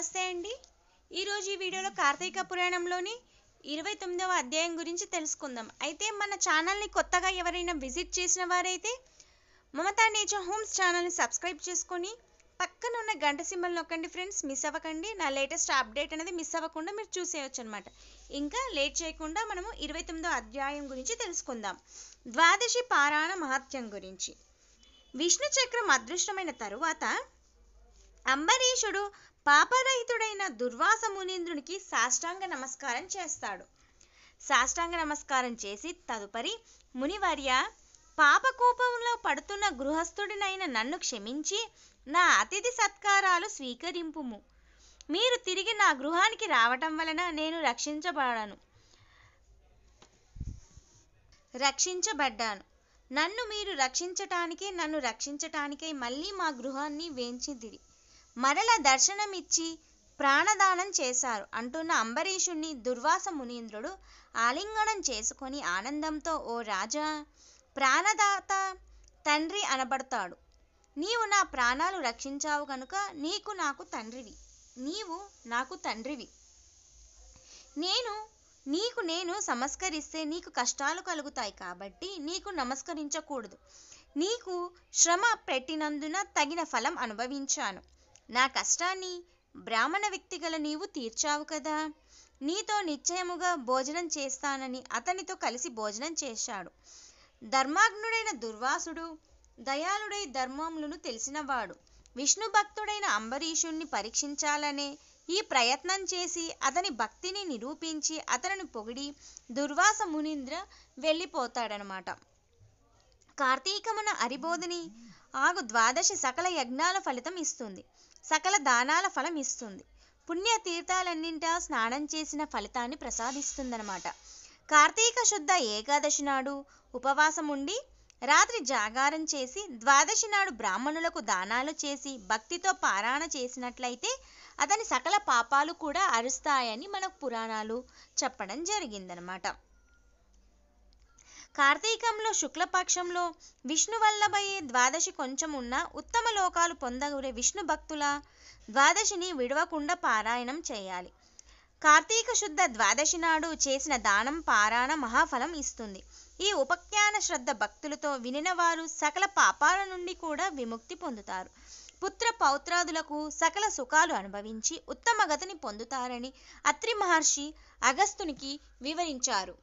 నమస్తే అండి ఈరోజు ఈ వీడియోలో కార్తీక పురాణంలోని ఇరవై తొమ్మిదవ అధ్యాయం గురించి తెలుసుకుందాం అయితే మన ఛానల్ని కొత్తగా ఎవరైనా విజిట్ చేసిన వారైతే మమతా నేచర్ హోమ్స్ ఛానల్ని సబ్స్క్రైబ్ చేసుకొని పక్కన ఉన్న గంట సింబల్ నొక్కండి ఫ్రెండ్స్ మిస్ అవ్వకండి నా లేటెస్ట్ అప్డేట్ అనేది మిస్ అవ్వకుండా మీరు చూసేయచ్చు అనమాట ఇంకా లేట్ చేయకుండా మనము ఇరవై తొమ్మిదవ అధ్యాయం గురించి తెలుసుకుందాం ద్వాదశి పారాయణ మహత్యం గురించి విష్ణు చక్రం అదృష్టమైన తరువాత అంబరీషుడు పాపరహితుడైన దుర్వాస మునీంద్రునికి సాష్టాంగ నమస్కారం చేస్తాడు సాష్టాంగ నమస్కారం చేసి తదుపరి మునివర్య పాపకోపంలో పడుతున్న గృహస్థుడినైన నన్ను క్షమించి నా అతిథి సత్కారాలు స్వీకరింపుము మీరు తిరిగి నా గృహానికి రావటం వలన నేను రక్షించబడను రక్షించబడ్డాను నన్ను మీరు రక్షించటానికే నన్ను రక్షించటానికై మళ్ళీ మా గృహాన్ని వేంచిదిరి మరల దర్శనమిచ్చి ప్రాణదానం చేశారు అంటున్న అంబరీషుణ్ణి దుర్వాస మునీంద్రుడు ఆలింగనం చేసుకొని ఆనందంతో ఓ రాజా ప్రాణదాత తండ్రి అనబడతాడు నీవు నా ప్రాణాలు రక్షించావు కనుక నీకు నాకు తండ్రివి నీవు నాకు తండ్రివి నేను నీకు నేను సమస్కరిస్తే నీకు కష్టాలు కలుగుతాయి కాబట్టి నీకు నమస్కరించకూడదు నీకు శ్రమ పెట్టినందున తగిన ఫలం అనుభవించాను నా కష్టాన్ని బ్రాహ్మణ వ్యక్తిగల నీవు తీర్చావు కదా నీతో నిశ్చయముగా భోజనం చేస్తానని అతనితో కలిసి భోజనం చేశాడు ధర్మాగ్నుడైన దుర్వాసుడు దయాళుడై ధర్మములను తెలిసినవాడు విష్ణు భక్తుడైన అంబరీషుణ్ణి పరీక్షించాలనే ఈ ప్రయత్నం చేసి అతని భక్తిని నిరూపించి అతనిని పొగిడి దుర్వాస మునీంద్ర వెళ్ళిపోతాడనమాట కార్తీకమున అరిబోధిని ఆగు ద్వాదశి సకల యజ్ఞాల ఫలితం ఇస్తుంది సకల దానాల ఫలం ఇస్తుంది పుణ్య తీర్థాలన్నింటా స్నానం చేసిన ఫలితాన్ని ప్రసాదిస్తుందనమాట కార్తీక శుద్ధ ఏకాదశి నాడు ఉపవాసం ఉండి రాత్రి జాగారం చేసి ద్వాదశి నాడు బ్రాహ్మణులకు దానాలు చేసి భక్తితో పారాయణ చేసినట్లయితే అతని సకల పాపాలు కూడా అరుస్తాయని మనకు పురాణాలు చెప్పడం జరిగిందనమాట కార్తీకంలో శుక్లపక్షంలో విష్ణువల్లభయ్యే ద్వాదశి కొంచెం ఉన్న ఉత్తమ లోకాలు పొందగురే విష్ణు భక్తుల ద్వాదశిని విడవకుండా పారాయణం చేయాలి కార్తీక శుద్ధ ద్వాదశి నాడు చేసిన దానం పారాణ మహాఫలం ఇస్తుంది ఈ ఉపఖ్యాన శ్రద్ధ భక్తులతో వినిన వారు సకల పాపాల నుండి కూడా విముక్తి పొందుతారు పుత్ర పౌత్రాదులకు సకల సుఖాలు అనుభవించి ఉత్తమ గతిని పొందుతారని అత్రి మహర్షి అగస్తునికి వివరించారు